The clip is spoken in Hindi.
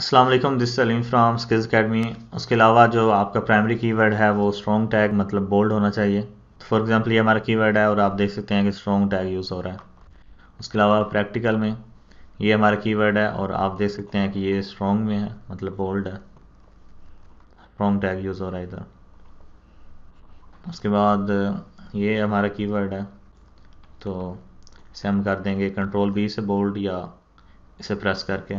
Aslam this Salim from skills academy उसके अलावा जो आपका प्राइमरी कीवर्ड है वो स्ट्रॉन्ग टैग मतलब बोल्ड होना चाहिए फॉर तो एग्जांपल ये हमारा कीवर्ड है और आप देख सकते हैं कि स्ट्रॉन्ग टैग यूज़ हो रहा है उसके अलावा प्रैक्टिकल में ये हमारा कीवर्ड है और आप देख सकते हैं कि ये स्ट्रॉन्ग में है मतलब बोल्ड है स्ट्रॉन्ग टैग यूज़ हो रहा है इधर उसके बाद ये हमारा कीवर्ड है तो इसे हम कर देंगे कंट्रोल बी से बोल्ड या इसे प्रेस करके